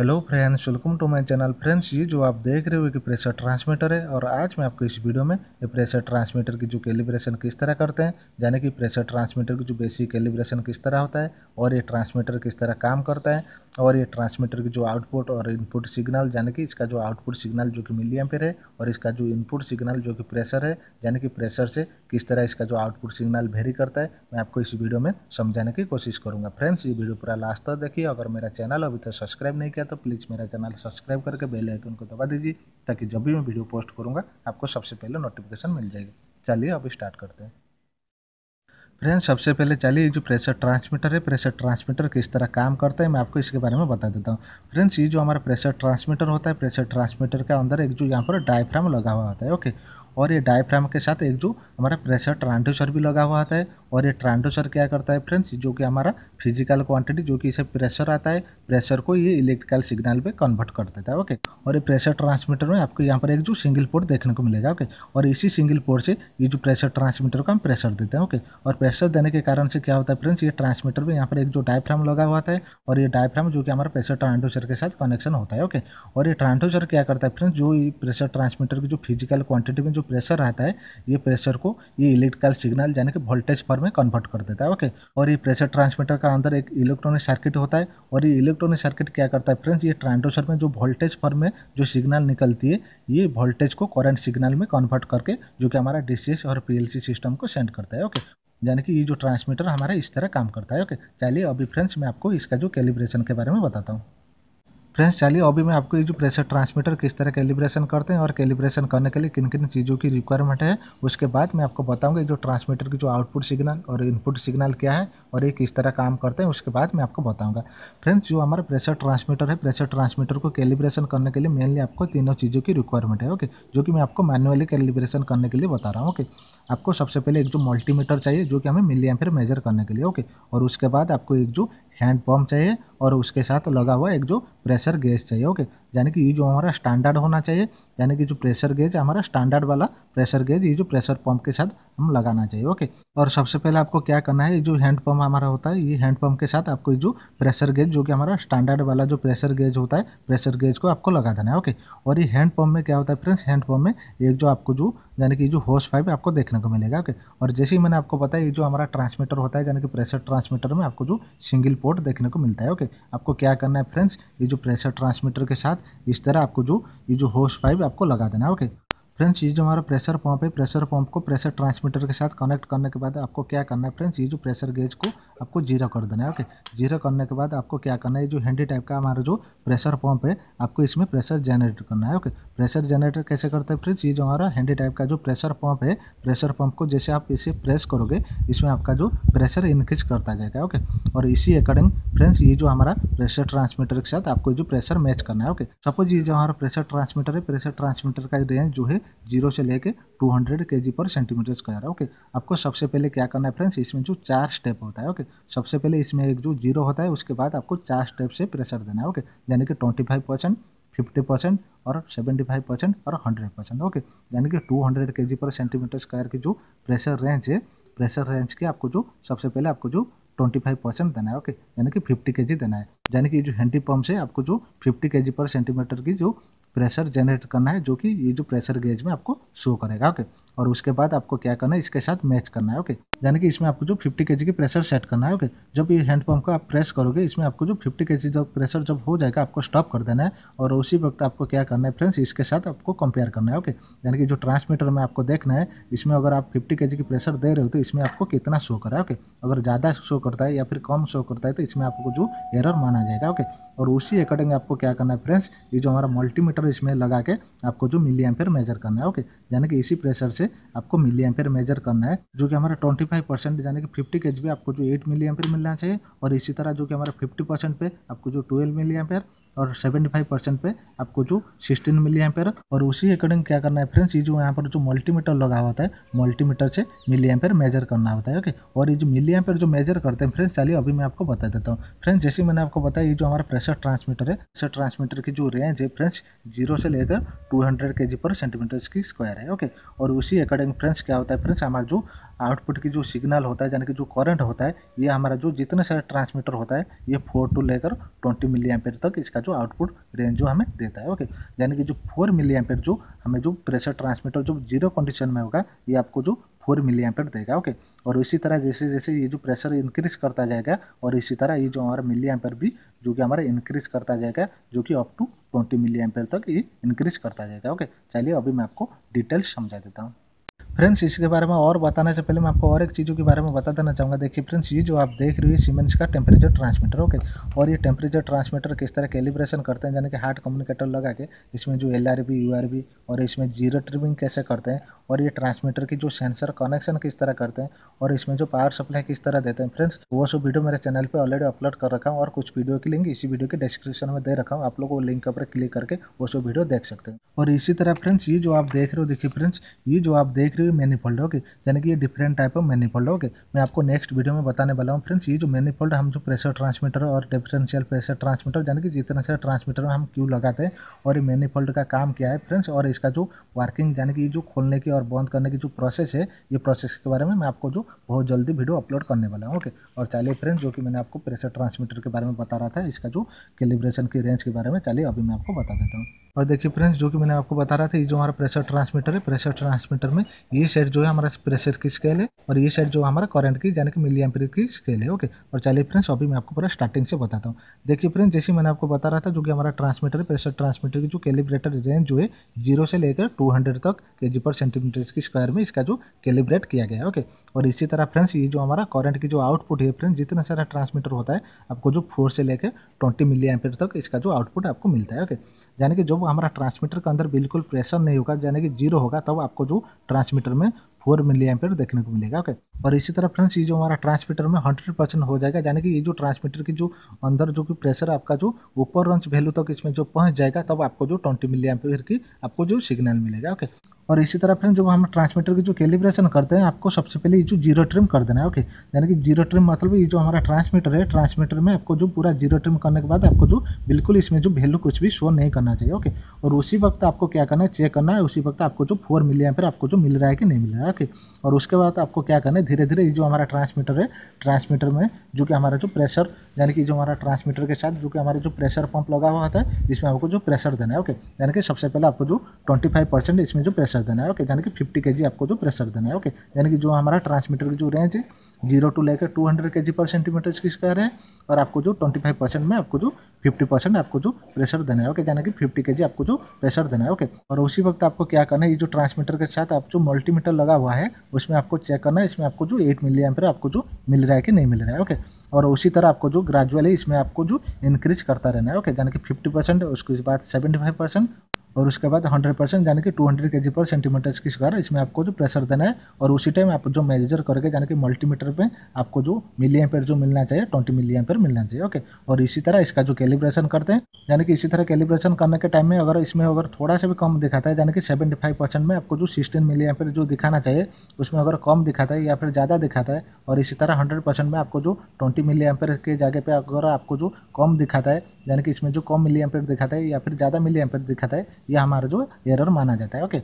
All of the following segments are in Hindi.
hello friends welcome to my channel friends ये जो आप देख रहे हो कि प्रेशर ट्रांसमीटर है और आज मैं आपको इस वीडियो में ये प्रेशर ट्रांसमीटर की जो कैलिब्रेशन किस तरह करते हैं यानी कि प्रेशर ट्रांसमीटर की जो बेसिक कैलिब्रेशन किस तरह होता है और ये ट्रांसमीटर किस तरह काम करता है और ये ट्रांसमीटर की जो आउटपुट और इनपुट सिग्नल यानी कि इसका जो आउटपुट सिग्नल जो कि मिली है और इसका जो इनपुट सिग्नल जो कि प्रेशर है यानी कि प्रेशर से किस तरह इसका जो आउटपुट सिग्नल वेरी करता है मैं आपको इस वीडियो में समझाने की कोशिश करूँगा फ्रेंड्स ये वीडियो पूरा लास्ट तक देखिए अगर मेरा चैनल अभी तक सब्सक्राइब नहीं किया रहेगा तो प्लीज़ मेरा चैनल सब्सक्राइब करके बेल आइकन को दबा दीजिए ताकि जब भी मैं वीडियो पोस्ट करूँगा आपको सबसे पहले नोटिफिकेशन मिल जाएगी चलिए अब स्टार्ट करते हैं फ्रेंड्स सबसे पहले चलिए जो प्रेशर ट्रांसमीटर है प्रेशर ट्रांसमीटर किस तरह काम करता है मैं आपको इसके बारे में बता देता हूँ फ्रेंड्स ये जो हमारा प्रेशर ट्रांसमीटर होता है प्रेशर ट्रांसमीटर के अंदर एक जो यहाँ पर डायफ्राम लगा हुआ होता है ओके और ये डायफ्राम के साथ एक जो हमारा प्रेशर ट्रांसड्यूसर भी लगा हुआ होता है और ये ट्रांडोसर क्या करता है फ्रेंड्स जो कि हमारा फिजिकल क्वांटिटी जो कि इसे प्रेशर आता है प्रेशर को ये इलेक्ट्रिकल सिग्नल पे कन्वर्ट कर देता है ओके और ये प्रेशर ट्रांसमीटर में आपको यहाँ पर एक जो सिंगल पोर्ट देखने को मिलेगा ओके और इसी सिंगल पोर्ट से ये जो प्रेशर ट्रांसमीटर को हम प्रेशर देते हैं ओके और प्रेशर देने के कारण से क्या होता है फ्रेंड्स ये ट्रांसमीटर में यहाँ पर एक जो डायफ्राम लगा हुआ है और ये डायफ्राम जो कि हमारा प्रेशर ट्रांडोसर के साथ कनेक्शन होता है ओके और ये ट्रांडोसर क्या करता है फ्रेंड्स जो ये प्रेशर ट्रांसमीटर की जो फिजिकल क्वांटिटी में जो प्रेशर आता है ये प्रेशर को ये इलेक्ट्रिकल सिग्नल यानी कि वोल्टेज फॉर्म में कन्वर्ट कर देता है ओके और ये प्रेशर ट्रांसमीटर का अंदर एक इलेक्ट्रॉनिक सर्किट होता है और ये इलेक्ट्रॉनिक सर्किट क्या करता है फ्रेंड्स ये ट्रांसड्यूसर में जो वोल्टेज फॉर्म में जो सिग्नल निकलती है ये वोल्टेज को करंट सिग्नल में कन्वर्ट करके जो कि हमारा डीसीएस और पी सिस्टम को सेंड करता है ओके यानी कि ये जो ट्रांसमीटर हमारा इस तरह काम करता है ओके चलिए अभी फ्रेंड्स मैं आपको इसका जो कैलिब्रेशन के बारे में बताता हूँ फ्रेंड्स चलिए अभी मैं आपको ये जो प्रेशर ट्रांसमीटर किस तरह कैलिब्रेशन करते हैं और कैलिब्रेशन करने के लिए किन किन चीज़ों की रिक्वायरमेंट है उसके बाद मैं आपको बताऊंगा जो ट्रांसमीटर की जो आउटपुट सिग्नल और इनपुट सिग्नल क्या है और ये किस तरह काम करते हैं उसके बाद मैं आपको बताऊँगा फ्रेंड्स जो हमारा प्रेशर ट्रांसमीटर है प्रेशर ट्रांसमीटर को कैलिब्रेशन करने के लिए मेनली आपको तीनों चीज़ों की रिक्वायरमेंट है ओके जो कि मैं आपको मैनुअली कैलिब्रेशन करने के लिए बता रहा हूँ ओके आपको सबसे पहले एक जो मल्टीमीटर चाहिए जो कि हमें मिली या मेजर करने के लिए ओके और उसके बाद आपको एक जो हैंड पंप चाहिए और उसके साथ लगा हुआ एक जो प्रेशर गेज चाहिए ओके यानी कि ये जो हमारा स्टैंडर्ड होना चाहिए यानी कि जो प्रेशर गेज हमारा स्टैंडर्ड वाला प्रेशर गेज ये जो प्रेशर पंप के साथ हम लगाना चाहिए ओके और सबसे पहले आपको क्या करना है ये जो हैंड पंप हमारा होता है ये हैंड पंप के साथ आपको ये जो प्रेशर गेज जो कि हमारा स्टैंडर्ड वाला जो प्रेशर गेज होता है प्रेशर गेज को आपको लगा देना है ओके और ये हैंड पंप में क्या होता है फ्रेंड्स हैंड पंप में एक जो आपको जो यानी कि जो होस पाइप आपको देखने को मिलेगा ओके और जैसे ही मैंने आपको पता है ये जो हमारा ट्रांसमीटर होता है यानी कि प्रेशर ट्रांसमीटर में आपको जो सिंगल पोर्ट देखने को मिलता है ओके आपको क्या करना है फ्रेंड्स ये जो प्रेशर ट्रांसमीटर के साथ इस तरह आपको जो ये जो होश पाइप आपको लगा देना है ओके फ्रेंड्स ये जो हमारा प्रेशर पंप है प्रेशर पंप को प्रेशर ट्रांसमीटर के साथ कनेक्ट करने के बाद आपको क्या करना है फ्रेंड्स ये जो प्रेशर गेज को आपको जीरो कर देना है ओके जीरो करने के बाद आपको क्या करना है ये जो हैंडी टाइप का हमारा जो प्रेशर पंप है आपको इसमें प्रेशर जनरेट करना है ओके प्रेशर जनरेटर कैसे करते हैं फ्रेंड्स ये जो हमारा हैंडी टाइप का जो प्रेशर पंप है प्रेशर पंप को जैसे आप इसे प्रेस करोगे इसमें आपका जो प्रेशर इंक्रीज करता जाएगा ओके और इसी अकॉर्डिंग फ्रेंड्स ये जो हमारा प्रेशर ट्रांसमीटर के साथ आपको जो प्रेशर मैच करना है ओके सपोज ये जो हमारा प्रेशर ट्रांसमीटर है प्रेशर ट्रांसमीटर का रेंज जो है जीरो से लेके 200 हंड्रेड के जी पर सेंटीमीटर स्क्वायर है ओके आपको सबसे पहले क्या करना है फ्रेंड्स इसमें जो चार स्टेप होता है ओके सबसे पहले इसमें एक जो जीरो होता है उसके बाद आपको चार स्टेप से प्रेशर देना है ओके यानी कि twenty five percent fifty percent और सेवेंटी फाइव परसेंट और हंड्रेड परसेंट ओके यानी कि टू हंड्रेड के जी पर सेंटीमीटर स्क्वायर की जो प्रेशर रेंज है प्रेशर रेंज की आपको जो सबसे पहले आपको जो ट्वेंटी फाइव परसेंट देना है ओके यानी कि फिफ्टी के जी देना है यानी कि जो हैंडी पंप से आपको जो फिफ्टी के जी पर सेंटीमीटर की जो प्रेशर जनरेट करना है जो कि ये जो प्रेशर गेज में आपको शो करेगा ओके और उसके बाद आपको क्या करना है इसके साथ मैच करना है ओके यानी कि इसमें आपको जो फिफ्टी के की प्रेशर सेट करना है ओके जब ये हैंडपम्प को आप प्रेस करोगे इसमें आपको जो फिफ्टी के जब प्रेशर जब हो जाएगा आपको स्टॉप कर देना है और उसी वक्त आपको क्या करना है फ्रेंड्स इसके साथ आपको कंपेयर करना है ओके यानी कि जो ट्रांसमीटर में आपको देखना है इसमें अगर आप फिफ्टी के की प्रेशर दे रहे हो तो इसमें आपको कितना शो करा है ओके अगर ज़्यादा शो करता है या फिर कम शो करता है तो इसमें आपको जो एरर माना जाएगा ओके और उसी अकॉर्डिंग आपको क्या करना है फ्रेंड्स ये जो हमारा मल्टीमीटर इसमें लगा के आपको जो मिली मेजर करना है ओके यानी कि इसी प्रेशर से से आपको मिली एम्पेयर मेजर करना है जो कि हमारा ट्वेंटी फाइव परसेंट यानी कि फिफ्टी के आपको जो एट मिली एम्पेयर मिलना चाहिए और इसी तरह जो कि हमारा फिफ्टी परसेंट पे आपको जो ट्वेल्व मिली एम्पेयर और 75 परसेंट पर आपको जो सिक्सटीन मिली एम्पेयर और उसी अकॉर्डिंग क्या करना है फ्रेंड्स ये जो यहाँ पर जो मल्टीमीटर लगा हुआ है मल्टीमीटर से मिली एम्पेयर मेजर करना होता है ओके और ये जो मिली एम्पेयर जो मेजर करते हैं फ्रेंड्स चलिए अभी मैं आपको बता देता हूँ फ्रेंड्स जैसे मैंने आपको बताया ये जो हमारा प्रेशर ट्रांसमीटर है प्रेशर ट्रांसमीटर की जो रेंज है फ्रेंड्स जीरो से लेकर टू हंड्रेड के जी पर सेंटीमीटर की स्क्वायर है ओके और उसी अकॉर्डिंग फ्रेंड्स क्या होता है फ्रेंड्स हमारा जो आउटपुट की जो सिग्नल होता है यानी कि जो करंट होता है ये हमारा जो जितने सारे ट्रांसमीटर होता है ये फोर टू लेकर ट्वेंटी मिली एम्पेयर तक इसका जो आउटपुट रेंज जो हमें देता है ओके यानी कि जो फोर मिली एम्पेयर जो हमें जो प्रेशर ट्रांसमीटर जो जीरो कंडीशन में होगा ये आपको जो फोर मिली एम्पेयर देगा ओके और इसी तरह जैसे जैसे ये जो प्रेशर इंक्रीज करता जाएगा और इसी तरह ये जो हमारा मिली एम्पेयर भी जो कि हमारा इंक्रीज करता जाएगा जो कि up to twenty milliampere तक ये इंक्रीज करता जाएगा ओके चलिए अभी मैं आपको डिटेल्स समझा देता हूँ फ्रेंड्स इसके बारे में और बताने से पहले मैं आपको और एक चीज़ों के बारे में बता देना चाहूँगा देखिए फ्रेंड्स ये जो आप देख रहे हो सीमेंस का टेम्परेचर ट्रांसमीटर ओके और ये टेम्परेचर ट्रांसमीटर किस तरह कैलिब्रेशन करते हैं यानी कि हार्ट कम्युनिकेटर लगा के इसमें जो L R B U R B और इसमें जीरो ट्रिमिंग कैसे करते हैं और ये ट्रांसमीटर की जो सेंसर कनेक्शन किस तरह करते हैं और इसमें जो पावर सप्लाई किस तरह देते हैं फ्रेंड्स वो सब वीडियो मेरे चैनल पर ऑलरेडी अपलोड कर रखा हूँ और कुछ वीडियो की लिंक इसी वीडियो के डिस्क्रिप्शन में दे रखा हूँ आप लोग वो लिंक ऊपर क्लिक करके वो सब वीडियो देख सकते हैं और इसी तरह फ्रेंड्स ये जो आप देख रहे हो देखिए फ्रेंड्स ये जो आप देख रहे मैनीफोल्ड ओके यानी कि ये different type of manifold okay मैं आपको नेक्स्ट वीडियो में बताने वाला हूँ फ्रेंड्स ये जो मैनीफोल्ड हम जो प्रेशर ट्रांसमीटर और डिफरेंशियल प्रेशर ट्रांसमीटर यानी कि जितने से ट्रांसमीटर हम क्यू लगाते हैं और ये मैनीफोल्ड का काम क्या है फ्रेंड्स और इसका जो वर्किंग यानी कि जो खोलने की और बंद करने की जो प्रोसेस है ये प्रोसेस के बारे में मैं आपको जो बहुत जल्दी वीडियो अपलोड करने वाला हूँ ओके और चलिए फ्रेंड्स जो कि मैंने आपको प्रेशर ट्रांसमीटर के बारे में बता रहा था इसका जो कैलिब्रेशन की रेंज के बारे में चलिए अभी मैं आपको बता देता हूँ और देखिए फ्रेंड्स जो कि मैंने आपको बता रहा था ये जो हमारा प्रेशर ट्रांसमीटर है प्रेशर ट्रांसमीटर में ये सेट जो है हमारा प्रेशर की स्केल है और ये सेट जो हमारा करंट की यानी कि मिली एम्पियर की स्केल है ओके और चलिए फ्रेंड्स अभी मैं आपको पूरा स्टार्टिंग से बताता हूँ देखिए फ्रेंड्स जैसे मैंने आपको बता रहा था जो कि हमारा ट्रांसमीटर है प्रेशर ट्रांसमीटर की जो कैलिब्रेटर रेंज जो है जीरो से लेकर टू तक के पर सेंटीमीटर की स्क्वायर में इसका जो कैलिब्रेट किया गया ओके और इसी तरह फ्रेंड्स ये जो हमारा करंट की जो आउटपुट है फ्रेंड्स जितना सारा ट्रांसमीटर होता है आपको जो फोर से लेकर ट्वेंटी मिली एम्पियर तक इसका जो आउटपुट आपको मिलता है ओके यानी कि जो जब हमारा ट्रांसमीटर के अंदर बिल्कुल प्रेशर नहीं होगा यानी कि जीरो होगा तब आपको जो ट्रांसमीटर में फोर मिली एम देखने को मिलेगा ओके और इसी तरह फ्रेंड्स ये जो हमारा ट्रांसमीटर में हंड्रेड परसेंट हो जाएगा यानी कि ये जो ट्रांसमीटर की जो अंदर जो कि प्रेशर आपका जो ऊपर रंच वैल्यू तक इसमें जो पहुंच जाएगा तब आपको जो ट्वेंटी मिली एम की आपको जो सिग्नल मिलेगा ओके और इसी तरह फ्रेंड जब हम ट्रांसमीटर की जो कैलिब्रेशन करते हैं आपको सबसे पहले ये जो जीरो ट्रिम कर देना है ओके यानी कि जीरो ट्रिम मतलब ये जो हमारा ट्रांसमीटर है ट्रांसमीटर में आपको जो पूरा जीरो ट्रिम करने के बाद आपको जो बिल्कुल इसमें जो वैल्यू कुछ भी शो नहीं करना चाहिए ओके और उसी वक्त आपको क्या करना है चेक करना है उसी वक्त आपको जो फोर मिले फिर आपको जो मिल रहा है कि नहीं मिल रहा है ओके और उसके बाद आपको क्या करना है धीरे धीरे ये जो हमारा ट्रांसमीटर है ट्रांसमीटर में जो कि हमारा जो प्रेशर यानी कि जो हमारा ट्रांसमीटर के साथ जो कि हमारा जो प्रेशर पंप लगा हुआ था इसमें आपको जो प्रेशर देना है ओके यानी कि सबसे पहले आपको जो ट्वेंटी इसमें जो प्रेशर प्रेशर देना है ओके यानी कि फिफ्टी के जी आपको जो प्रेशर देना है ओके यानी कि जो हमारा ट्रांसमीटर की जो रेंज है जीरो टू लेकर टू हंड्रेड के जी पर सेंटीमीटर स्क्वायर है और आपको जो ट्वेंटी फाइव परसेंट में आपको जो फिफ्टी परसेंट आपको जो प्रेशर देना है ओके यानी कि फिफ्टी के जी आपको जो प्रेशर देना है ओके और उसी वक्त आपको क्या करना है ये जो ट्रांसमीटर के साथ आप जो मल्टीमीटर लगा हुआ है उसमें आपको चेक करना है इसमें आपको जो एट मिली एम्पियर आपको जो मिल रहा है कि नहीं मिल रहा है ओके और उसी तरह आपको जो ग्रेजुअली इसमें आपको जो इंक्रीज करता रहना है ओके यानी कि फिफ्टी परसेंट उसके बाद सेवेंटी फाइव परसेंट और उसके बाद हंड्रेड परसेंट यानी कि टू हंड्रेड के जी पर सेंटीमीटर की स्क्वायर इसमें आपको जो प्रेशर देना है और उसी टाइम आप जो मेजर करके यानी कि मल्टीमीटर पे आपको जो मिली एम्पेयर जो मिलना चाहिए ट्वेंटी मिली एम्पेयर मिलना चाहिए ओके और इसी तरह इसका जो कैलिब्रेशन करते हैं यानी कि इसी तरह कैलिब्रेशन करने के टाइम में अगर इसमें अगर थोड़ा सा भी कम दिखाता है यानी कि सेवेंटी फाइव परसेंट में आपको जो सिक्सटीन मिली एम्पेयर जो दिखाना चाहिए उसमें अगर कम दिखाता है या फिर ज़्यादा दिखाता है और इसी तरह हंड्रेड परसेंट में आपको जो ट्वेंटी मिली एम्पेयर के जगह पर अगर आपको जो कम दिखाता है यानी कि इसमें जो कम मिली एम्पेयर दिखाता है या फिर ज़्यादा मिली एम्पेयर दिखाता है ये हमारा जो एरर माना जाता है ओके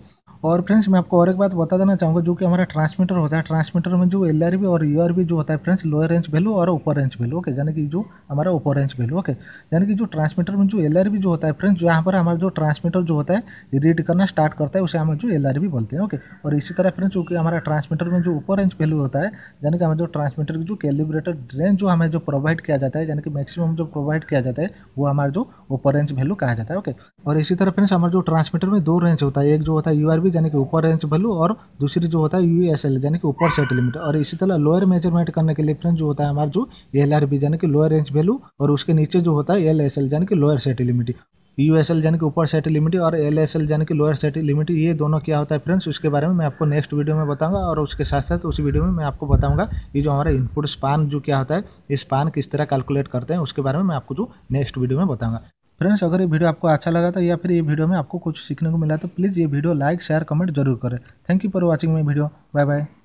और फ्रेंड्स मैं आपको और एक बात बता देना चाहूँगा जो कि हमारा ट्रांसमीटर होता है ट्रांसमीटर में जो एल और यूआर ER जो होता है फ्रेंड्स लोअर रेंज वैल्यू और ऊपर रेंज वैल्यू ओके यानी कि जो हमारा ऊपर रेंज वैल्यू ओके यानी कि जो ट्रांसमीटर में जो एल जो होता है फ्रेंड्स यहाँ पर हमारा जो ट्रांसमीटर जो होता है रीड करना स्टार्ट करता है उसे हम जो एल बोलते हैं ओके और इसी तरह फ्रेंड्स जो कि हमारा ट्रांसमीटर में जो ऊपर रेंज वैल्यू होता है यानी कि हमें जो ट्रांसमीटर की जो कैलिब्रेटेड रेंज जो हमें जो प्रोवाइड किया जाता है यानी कि मैक्सिमम जो प्रोवाइड किया जाता है वो हमारा जो ऊपर रेंज वैल्यू कहा जाता है ओके और इसी तरह फ्रेंड्स हमारे में जो ट्रांसमीटर में दो रेंज होता है एक जो होता है यू यानी कि ऊपर रेंज वैल्यू और दूसरी जो होता है यू यानी कि ऊपर सेट लिमिट और इसी तरह लोअर मेजरमेंट करने के लिए फ्रेंड जो होता है हमारा जो एल यानी कि लोअर रेंज वैल्यू और उसके नीचे जो होता है एल यानी कि lower set limit U S L यानी कि ऊपर सेट लिमिट और एल एस एल यानी कि लोअर सेट लिमिट ये दोनों क्या होता है फ्रेंड्स उसके बारे में मैं आपको नेक्स्ट वीडियो में बताऊंगा और उसके साथ साथ उस वीडियो में मैं आपको बताऊंगा ये जो हमारा इनपुट स्पान जो क्या होता है ये स्पान किस तरह कैलकुलेट करते हैं उसके बारे में मैं आपको जो नेक्स्ट वीडियो में बताऊंगा फ्रेंड्स अगर ये वीडियो आपको अच्छा लगा था या फिर ये वीडियो में आपको कुछ सीखने को मिला तो प्लीज़ ये वीडियो लाइक शेयर कमेंट जरूर करें thank you for watching my video bye bye